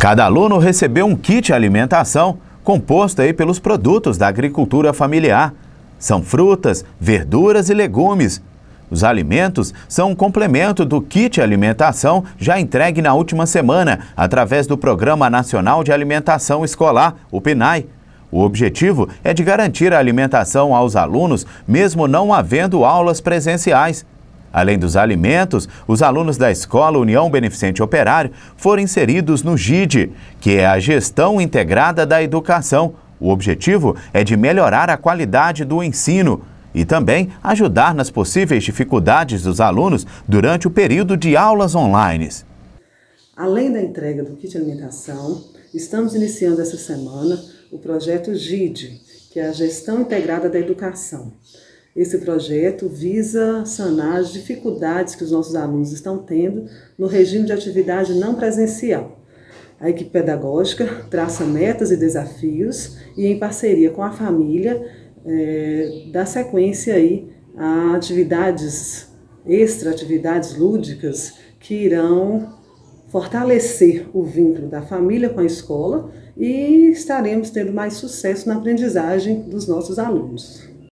Cada aluno recebeu um kit alimentação composto aí pelos produtos da agricultura familiar. São frutas, verduras e legumes. Os alimentos são um complemento do kit alimentação já entregue na última semana através do Programa Nacional de Alimentação Escolar, o PNAE. O objetivo é de garantir a alimentação aos alunos, mesmo não havendo aulas presenciais. Além dos alimentos, os alunos da Escola União Beneficente Operário foram inseridos no GID, que é a Gestão Integrada da Educação. O objetivo é de melhorar a qualidade do ensino e também ajudar nas possíveis dificuldades dos alunos durante o período de aulas online. Além da entrega do kit de alimentação, estamos iniciando essa semana o projeto GID, que é a Gestão Integrada da Educação. Esse projeto visa sanar as dificuldades que os nossos alunos estão tendo no regime de atividade não presencial. A equipe pedagógica traça metas e desafios e, em parceria com a família, é, dá sequência aí a atividades extra, atividades lúdicas que irão fortalecer o vínculo da família com a escola e estaremos tendo mais sucesso na aprendizagem dos nossos alunos.